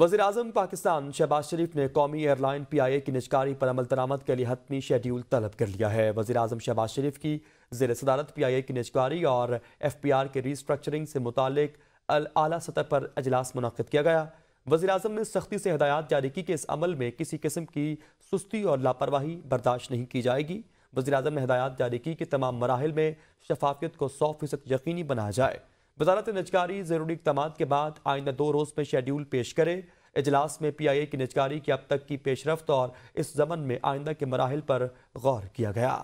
वजी अजम पाकिस्तान शहबाज शरीफ ने कौमी एयरलाइन पी आई ए की निजकारी पर अमल दरामद के लिए हतमी शेड्यूल तलब कर लिया है वजी अजम शहबाज शरीफ की जेर सदारत पी आई ए की निजकारी और एफ पी आर के रीस्ट्रक्चरिंग से मुतल अला सतह पर अजलास मुनद किया गया वजी अजम ने सख्ती से हदायत जारी की कि इस अमल में किसी किस्म की सुस्ती और लापरवाही बर्दाश्त नहीं की जाएगी वजी अजम ने हदायत जारी की कि तमाम मराहल में शफाफियत को सौ फीसद यकीनी बनाया जाए वजारत निजकारी जरूरी इकदाम के बाद आइंदा दो रोज़ में शेड्यूल पेश करे इजलास में पी आई ए की निजकारी की अब तक की पेशरफ और इस जमन में आइंदा के मराहल पर गौर किया गया